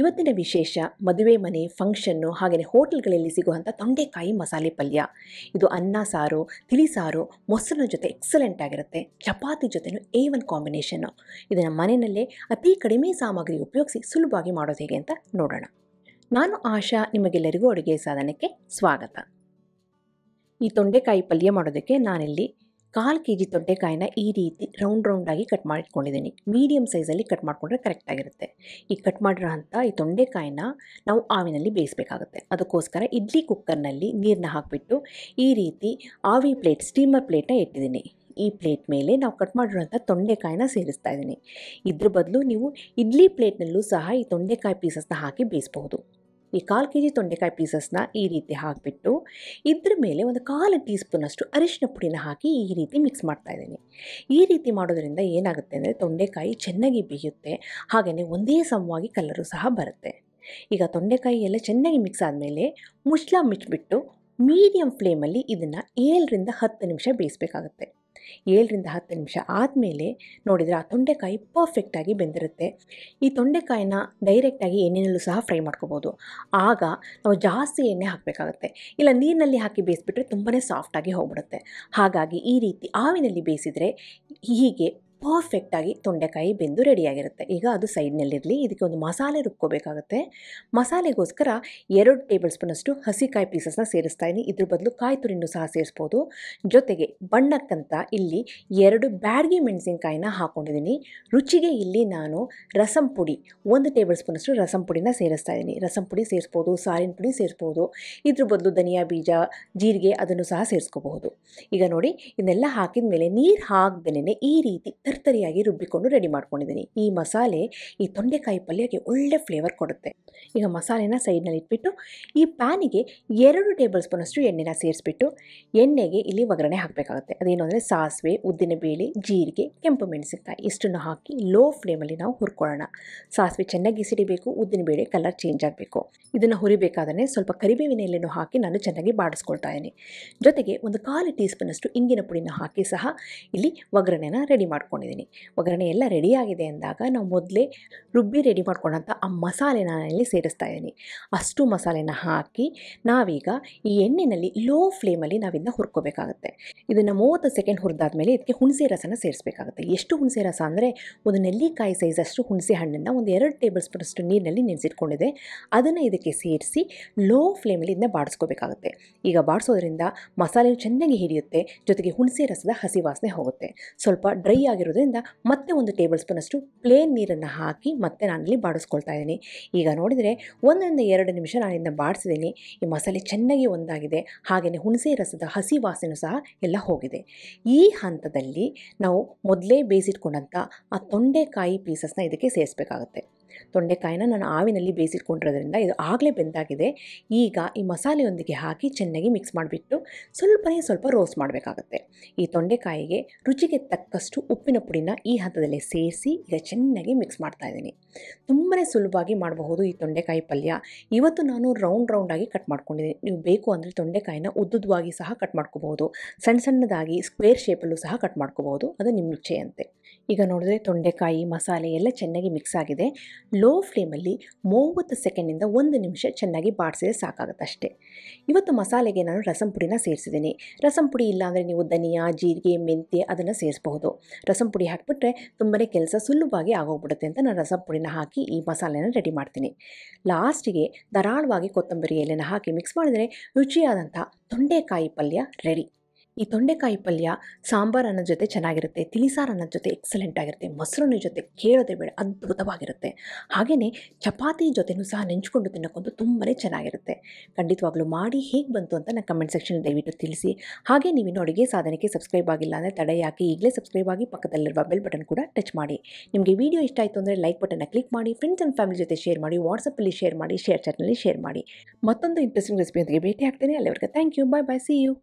ಇವತ್ತಿನ ವಿಶೇಷ ಮದುವೆ ಮನೆ ಫಂಕ್ಷನ್ನು ಹಾಗೆಯೇ ಹೋಟೆಲ್ಗಳಲ್ಲಿ ಸಿಗುವಂಥ ತೊಂಡೆಕಾಯಿ ಮಸಾಲೆ ಪಲ್ಯ ಇದು ಅನ್ನ ಸಾರು ತಿಳಿ ಸಾರು ಮೊಸರಿನ ಜೊತೆ ಎಕ್ಸಲೆಂಟ್ ಆಗಿರುತ್ತೆ ಚಪಾತಿ ಜೊತೆ ಎ ಒನ್ ಕಾಂಬಿನೇಷನ್ನು ಇದನ್ನು ಮನೆಯಲ್ಲೇ ಅತಿ ಕಡಿಮೆ ಸಾಮಗ್ರಿ ಉಪಯೋಗಿಸಿ ಸುಲಭವಾಗಿ ಮಾಡೋದು ಹೇಗೆ ಅಂತ ನೋಡೋಣ ನಾನು ಆಶಾ ನಿಮಗೆಲ್ಲರಿಗೂ ಅಡುಗೆ ಸಾಧನಕ್ಕೆ ಸ್ವಾಗತ ಈ ತೊಂಡೆಕಾಯಿ ಪಲ್ಯ ಮಾಡೋದಕ್ಕೆ ನಾನಿಲ್ಲಿ ಕಾಲು ಕೆ ಜಿ ತೊಂಡೆಕಾಯಿನ ಈ ರೀತಿ ರೌಂಡ್ ರೌಂಡಾಗಿ ಕಟ್ ಮಾಡಿಟ್ಕೊಂಡಿದ್ದೀನಿ ಮೀಡಿಯಮ್ ಸೈಜಲ್ಲಿ ಕಟ್ ಮಾಡಿಕೊಂಡ್ರೆ ಕರೆಕ್ಟಾಗಿರುತ್ತೆ ಈ ಕಟ್ ಮಾಡಿರೋ ಅಂಥ ಈ ತೊಂಡೆಕಾಯಿನ ನಾವು ಆವಿನಲ್ಲಿ ಬೇಯಿಸಬೇಕಾಗುತ್ತೆ ಅದಕ್ಕೋಸ್ಕರ ಇಡ್ಲಿ ಕುಕ್ಕರ್ನಲ್ಲಿ ನೀರನ್ನ ಹಾಕಿಬಿಟ್ಟು ಈ ರೀತಿ ಆವಿ ಪ್ಲೇಟ್ ಸ್ಟೀಮರ್ ಪ್ಲೇಟ್ನ ಇಟ್ಟಿದ್ದೀನಿ ಈ ಪ್ಲೇಟ್ ಮೇಲೆ ನಾವು ಕಟ್ ಮಾಡಿರೋಂಥ ತೊಂಡೆಕಾಯಿನ ಸೇರಿಸ್ತಾ ಇದ್ದೀನಿ ಇದ್ರ ಬದಲು ನೀವು ಇಡ್ಲಿ ಪ್ಲೇಟ್ನಲ್ಲೂ ಸಹ ಈ ತೊಂಡೆಕಾಯಿ ಪೀಸಸ್ನ ಹಾಕಿ ಬೇಯಿಸಬಹುದು ಈ ಕಾಲು ಕೆ ಜಿ ತೊಂಡೆಕಾಯಿ ಪೀಸಸ್ನ ಈ ರೀತಿ ಹಾಕಿಬಿಟ್ಟು ಇದ್ರ ಮೇಲೆ ಒಂದು ಕಾಲು ಟೀ ಸ್ಪೂನಷ್ಟು ಅರಿಶಿನ ಪುಡಿನ ಹಾಕಿ ಈ ರೀತಿ ಮಿಕ್ಸ್ ಮಾಡ್ತಾ ಇದ್ದೀನಿ ಈ ರೀತಿ ಮಾಡೋದ್ರಿಂದ ಏನಾಗುತ್ತೆ ಅಂದರೆ ತೊಂಡೆಕಾಯಿ ಚೆನ್ನಾಗಿ ಬೇಯುತ್ತೆ ಹಾಗೆಯೇ ಒಂದೇ ಸಮವಾಗಿ ಕಲರು ಸಹ ಬರುತ್ತೆ ಈಗ ತೊಂಡೆಕಾಯಿ ಎಲ್ಲ ಚೆನ್ನಾಗಿ ಮಿಕ್ಸ್ ಆದಮೇಲೆ ಮುಚ್ಚಲ ಮಿಚ್ಚಿಬಿಟ್ಟು ಮೀಡಿಯಂ ಫ್ಲೇಮಲ್ಲಿ ಇದನ್ನು ಏಳರಿಂದ ಹತ್ತು ನಿಮಿಷ ಬೇಯಿಸಬೇಕಾಗುತ್ತೆ ಏಳರಿಂದ ಹತ್ತು ನಿಮಿಷ ಆದಮೇಲೆ ನೋಡಿದರೆ ಆ ತೊಂಡೆಕಾಯಿ ಪರ್ಫೆಕ್ಟಾಗಿ ಬೆಂದಿರುತ್ತೆ ಈ ತೊಂಡೆಕಾಯಿನ ಡೈರೆಕ್ಟಾಗಿ ಎಣ್ಣೆಯಲ್ಲೂ ಸಹ ಫ್ರೈ ಮಾಡ್ಕೋಬೋದು ಆಗ ನಾವು ಜಾಸ್ತಿ ಎಣ್ಣೆ ಹಾಕಬೇಕಾಗುತ್ತೆ ಇಲ್ಲ ನೀರಿನಲ್ಲಿ ಹಾಕಿ ಬೇಯಿಸಿಬಿಟ್ರೆ ತುಂಬಾ ಸಾಫ್ಟಾಗಿ ಹೋಗ್ಬಿಡುತ್ತೆ ಹಾಗಾಗಿ ಈ ರೀತಿ ಆವಿನಲ್ಲಿ ಬೇಯಿಸಿದರೆ ಹೀಗೆ ಪರ್ಫೆಕ್ಟಾಗಿ ತೊಂಡೆಕಾಯಿ ಬೆಂದು ರೆಡಿಯಾಗಿರುತ್ತೆ ಈಗ ಅದು ಸೈಡ್ನಲ್ಲಿರಲಿ ಇದಕ್ಕೆ ಒಂದು ಮಸಾಲೆ ರುಬ್ಕೋಬೇಕಾಗುತ್ತೆ ಮಸಾಲೆಗೋಸ್ಕರ ಎರಡು ಟೇಬಲ್ ಸ್ಪೂನಷ್ಟು ಹಸಿಕಾಯಿ ಪೀಸಸ್ನ ಸೇರಿಸ್ತಾ ಇದ್ದೀನಿ ಇದ್ರ ಬದಲು ಕಾಯಿ ತುರಿನೂ ಸಹ ಸೇರಿಸ್ಬೋದು ಜೊತೆಗೆ ಬಣ್ಣಕ್ಕಂತ ಇಲ್ಲಿ ಎರಡು ಬ್ಯಾಡ್ಗಿ ಮೆಣಸಿನ್ಕಾಯಿನ ಹಾಕ್ಕೊಂಡಿದ್ದೀನಿ ರುಚಿಗೆ ಇಲ್ಲಿ ನಾನು ರಸಂ ಪುಡಿ ಒಂದು ಟೇಬಲ್ ಸ್ಪೂನಷ್ಟು ರಸಂ ಪುಡಿನ ಸೇರಿಸ್ತಾ ಇದ್ದೀನಿ ರಸಂ ಪುಡಿ ಸೇರಿಸ್ಬೋದು ಸಾರಿನ ಪುಡಿ ಸೇರಿಸ್ಬೋದು ಇದ್ರ ಬದಲು ಧನಿಯಾ ಬೀಜ ಜೀರಿಗೆ ಅದನ್ನು ಸಹ ಸೇರಿಸ್ಕೋಬಹುದು ಈಗ ನೋಡಿ ಇದನ್ನೆಲ್ಲ ಹಾಕಿದ ಮೇಲೆ ನೀರು ಹಾಕ್ದೇನೆ ಈ ರೀತಿ ತರ್ತರಿಯಾಗಿ ರುಬ್ಬಿಕೊಂಡು ರೆಡಿ ಮಾಡ್ಕೊಂಡಿದ್ದೀನಿ ಈ ಮಸಾಲೆ ಈ ತೊಂಡೆಕಾಯಿ ಪಲ್ಯಕ್ಕೆ ಒಳ್ಳೆ ಫ್ಲೇವರ್ ಕೊಡುತ್ತೆ ಈಗ ಮಸಾಲೆನ ಸೈಡ್ನಲ್ಲಿ ಇಟ್ಬಿಟ್ಟು ಈ ಪ್ಯಾನಿಗೆ ಎರಡು ಟೇಬಲ್ ಸ್ಪೂನಷ್ಟು ಎಣ್ಣೆನ ಸೇರಿಸ್ಬಿಟ್ಟು ಎಣ್ಣೆಗೆ ಇಲ್ಲಿ ಒಗ್ಗರಣೆ ಹಾಕಬೇಕಾಗುತ್ತೆ ಅದೇನು ಅಂದರೆ ಸಾಸಿವೆ ಉದ್ದಿನಬೇಳೆ ಜೀರಿಗೆ ಕೆಂಪು ಮೆಣಸಿನಕಾಯಿ ಇಷ್ಟನ್ನು ಹಾಕಿ ಲೋ ಫ್ಲೇಮಲ್ಲಿ ನಾವು ಹುರ್ಕೊಳ್ಳೋಣ ಸಾಸಿವೆ ಚೆನ್ನಾಗಿ ಸಿಡಿಬೇಕು ಉದ್ದಿನಬೇಳೆ ಕಲರ್ ಚೇಂಜ್ ಆಗಬೇಕು ಇದನ್ನು ಹುರಿಬೇಕಾದರೆ ಸ್ವಲ್ಪ ಕರಿಬೇವಿನ ಎಲೆಯನ್ನು ಹಾಕಿ ನಾನು ಚೆನ್ನಾಗಿ ಬಾಡಿಸ್ಕೊಳ್ತಾ ಇದ್ದೀನಿ ಜೊತೆಗೆ ಒಂದು ಕಾಲು ಟೀ ಸ್ಪೂನಷ್ಟು ಇಂಗಿನ ಪುಡಿನ ಹಾಕಿ ಸಹ ಇಲ್ಲಿ ಒಗ್ಗರಣೆನ ರೆಡಿ ಮಾಡ್ಕೊಂಡಿದ್ದೀನಿ ಮಾಡ್ಕೊಂಡಿದ್ದೀನಿ ಒಗ್ಗರಣೆ ಎಲ್ಲ ರೆಡಿಯಾಗಿದೆ ಅಂದಾಗ ನಾವು ಮೊದಲೇ ರುಬ್ಬಿ ರೆಡಿ ಮಾಡ್ಕೊಂಡಂಥ ಆ ಮಸಾಲೆನಲ್ಲಿ ನಾನಲ್ಲಿ ಸೇರಿಸ್ತಾ ಇದ್ದೀನಿ ಅಷ್ಟು ಮಸಾಲೆನ ಹಾಕಿ ನಾವೀಗ ಈ ಎಣ್ಣೆಯಲ್ಲಿ ಲೋ ಫ್ಲೇಮಲ್ಲಿ ನಾವಿನ್ನ ಹುರ್ಕೋಬೇಕಾಗುತ್ತೆ ಇದನ್ನು ಮೂವತ್ತು ಸೆಕೆಂಡ್ ಹುರಿದಾದ್ಮೇಲೆ ಇದಕ್ಕೆ ಹುಣಸೆ ರಸನ ಸೇರಿಸಬೇಕಾಗುತ್ತೆ ಎಷ್ಟು ಹುಣಸೆ ರಸ ಅಂದರೆ ಒಂದು ನೆಲ್ಲಿಕಾಯಿ ಸೈಜ್ ಅಷ್ಟು ಹುಣಸೆ ಹಣ್ಣನ್ನು ಒಂದು ಎರಡು ಟೇಬಲ್ ಸ್ಪೂನ್ ನೀರಿನಲ್ಲಿ ನೆನೆಸಿಟ್ಕೊಂಡಿದೆ ಅದನ್ನು ಇದಕ್ಕೆ ಸೇರಿಸಿ ಲೋ ಫ್ಲೇಮಲ್ಲಿ ಇದನ್ನ ಬಾಡಿಸ್ಕೋಬೇಕಾಗುತ್ತೆ ಈಗ ಬಾಡಿಸೋದ್ರಿಂದ ಮಸಾಲೆ ಚೆನ್ನಾಗಿ ಹಿಡಿಯುತ್ತೆ ಜೊತೆಗೆ ಹುಣಸೆ ರಸದ ಹಸಿ ವಾಸನೆ ಹೋಗುತ್ತೆ ಸ್ವಲ್ಪ ಡ್ರೈ ಆಗಿರೋದ್ರಿಂದ ಇರೋದ್ರಿಂದ ಮತ್ತೆ ಒಂದು ಟೇಬಲ್ ಸ್ಪೂನಷ್ಟು ಪ್ಲೇನ್ ನೀರನ್ನು ಹಾಕಿ ಮತ್ತೆ ನಾನಿಲ್ಲಿ ಬಾಡಿಸ್ಕೊಳ್ತಾ ಇದ್ದೀನಿ ಈಗ ನೋಡಿದರೆ ಒಂದರಿಂದ ಎರಡು ನಿಮಿಷ ನಾನಿಂದ ಬಾಡಿಸಿದ್ದೀನಿ ಈ ಮಸಾಲೆ ಚೆನ್ನಾಗಿ ಒಂದಾಗಿದೆ ಹಾಗೆಯೇ ಹುಣಸೆ ರಸದ ಹಸಿ ವಾಸನೆ ಸಹ ಎಲ್ಲ ಹೋಗಿದೆ ಈ ಹಂತದಲ್ಲಿ ನಾವು ಮೊದಲೇ ಬೇಯಿಸಿಟ್ಕೊಂಡಂಥ ಆ ತೊಂಡೆಕಾಯಿ ಪೀಸಸ್ನ ಇದಕ್ಕೆ ಸೇರಿಸಬೇಕಾಗುತ್ತೆ ತೊಂಡೆಕಾಯಿನ ನಾನು ಆವಿನಲ್ಲಿ ಬೇಯಿಸಿಟ್ಕೊಂಡಿರೋದ್ರಿಂದ ಇದು ಆಗಲೇ ಬೆಂದಾಗಿದೆ ಈಗ ಈ ಮಸಾಲೆಯೊಂದಿಗೆ ಹಾಕಿ ಚೆನ್ನಾಗಿ ಮಿಕ್ಸ್ ಮಾಡಿಬಿಟ್ಟು ಸ್ವಲ್ಪನೇ ಸ್ವಲ್ಪ ರೋಸ್ಟ್ ಮಾಡಬೇಕಾಗತ್ತೆ ಈ ತೊಂಡೆಕಾಯಿಗೆ ರುಚಿಗೆ ತಕ್ಕಷ್ಟು ಉಪ್ಪಿನ ಪುಡಿನ ಈ ಹಂತದಲ್ಲೇ ಸೇರಿಸಿ ಈಗ ಚೆನ್ನಾಗಿ ಮಿಕ್ಸ್ ಮಾಡ್ತಾ ಇದ್ದೀನಿ ತುಂಬನೇ ಸುಲಭವಾಗಿ ಮಾಡಬಹುದು ಈ ತೊಂಡೆಕಾಯಿ ಪಲ್ಯ ಇವತ್ತು ನಾನು ರೌಂಡ್ ರೌಂಡಾಗಿ ಕಟ್ ಮಾಡ್ಕೊಂಡಿದ್ದೀನಿ ನೀವು ಬೇಕು ಅಂದರೆ ತೊಂಡೆಕಾಯಿನ ಉದ್ದುದ್ದವಾಗಿ ಸಹ ಕಟ್ ಮಾಡ್ಕೋಬಹುದು ಸಣ್ಣ ಸಣ್ಣದಾಗಿ ಸ್ಕ್ವೇರ್ ಶೇಪಲ್ಲೂ ಸಹ ಕಟ್ ಮಾಡ್ಕೋಬಹುದು ಅದು ನಿಮ್ಮ ಇಚ್ಛೆಯಂತೆ ಈಗ ನೋಡಿದ್ರೆ ತೊಂಡೆಕಾಯಿ ಮಸಾಲೆ ಎಲ್ಲ ಚೆನ್ನಾಗಿ ಮಿಕ್ಸ್ ಆಗಿದೆ ಲೋ ಫ್ಲೇಮಲ್ಲಿ ಮೂವತ್ತು ಸೆಕೆಂಡಿಂದ ಒಂದು ನಿಮಿಷ ಚೆನ್ನಾಗಿ ಬಾಡಿಸಿದ್ರೆ ಸಾಕಾಗುತ್ತೆ ಅಷ್ಟೇ ಇವತ್ತು ಮಸಾಲೆಗೆ ನಾನು ರಸಂ ಪುಡಿನ ಸೇರಿಸಿದ್ದೀನಿ ರಸಂ ಪುಡಿ ಇಲ್ಲಾಂದರೆ ನೀವು ಧನಿಯಾ ಜೀರಿಗೆ ಮೆಂತ್ಯ ಅದನ್ನು ಸೇರಿಸಬಹುದು ರಸಂ ಪುಡಿ ಹಾಕಿಬಿಟ್ರೆ ತುಂಬನೇ ಕೆಲಸ ಸುಲಭವಾಗಿ ಆಗೋಗ್ಬಿಡುತ್ತೆ ಅಂತ ನಾನು ರಸಂ ಪುಡಿನ ಹಾಕಿ ಈ ಮಸಾಲೆನ ರೆಡಿ ಮಾಡ್ತೀನಿ ಲಾಸ್ಟಿಗೆ ಧಾರಾಳವಾಗಿ ಕೊತ್ತಂಬರಿ ಎಲೆನ ಹಾಕಿ ಮಿಕ್ಸ್ ಮಾಡಿದರೆ ರುಚಿಯಾದಂಥ ತೊಂಡೆಕಾಯಿ ಪಲ್ಯ ರೆಡಿ ಈ ತೊಂಡೆಕಾಯಿ ಪಲ್ಯ ಸಾಂಬಾರು ಅನ್ನೋ ಜೊತೆ ಚೆನ್ನಾಗಿರುತ್ತೆ ತಿಳಿಸಾರು ಅನ್ನೋ ಜೊತೆ ಎಕ್ಸಲೆಂಟ್ ಆಗಿರುತ್ತೆ ಮೊಸರನ್ನ ಜೊತೆ ಕೇಳೋದೇ ಬೇಡ ಅದ್ಭುತವಾಗಿರುತ್ತೆ ಹಾಗೆಯೇ ಚಪಾತಿ ಜೊತೆನೂ ಸಹ ನೆಂಚ್ಕೊಂಡು ತಿನ್ನೋಕ್ಕಂತೂ ತುಂಬನೇ ಚೆನ್ನಾಗಿರುತ್ತೆ ಖಂಡಿತವಾಗ್ಲೂ ಮಾಡಿ ಹೇಗೆ ಬಂತು ಅಂತ ನನ್ನ ಕಮೆಂಟ್ ಸೆಕ್ಷನ್ ದಯವಿಟ್ಟು ತಿಳಿಸಿ ಹಾಗೆ ಇನ್ನು ಅಡುಗೆ ಸಾಧನೆಗೆ ಸಬ್ಸ್ಕ್ರೈಬ್ ಆಗಿಲ್ಲ ಅಂದರೆ ತಡೆ ಹಾಕಿ ಈಗಲೇ ಸಬ್ಸ್ಕ್ರೈಬ್ ಆಗಿ ಪಕ್ಕದಲ್ಲಿರುವ ಬೆಲ್ ಬಟನ್ ಕೂಡ ಟಚ್ ಮಾಡಿ ನಿಮಗೆ ವಿಡಿಯೋ ಇಷ್ಟ ಆಯಿತು ಅಂದರೆ ಲೈಕ್ ಬಟನ್ನ ಕ್ಲಿಕ್ ಮಾಡಿ ಫ್ರೆಂಡ್ಸ್ ಆ್ಯಂಡ್ ಫ್ಯಾಮಿಲಿ ಜೊತೆ ಶೇರ್ ಮಾಡಿ ವಾಟ್ಸಪ್ಪಲ್ಲಿ ಶೇರ್ ಮಾಡಿ ಶೇರ್ ಚಾಟ್ನಲ್ಲಿ ಶೇರ್ ಮಾಡಿ ಮತ್ತೊಂದು ಇಂಟ್ರೆಸ್ಟಿಂಗ್ ರೆಸಿಪಿಯೊಂದಿಗೆ ಭೇಟಿ ಆಗ್ತೇನೆ ಅಲ್ಲಿವರೆಗೆ thank you bye bye see you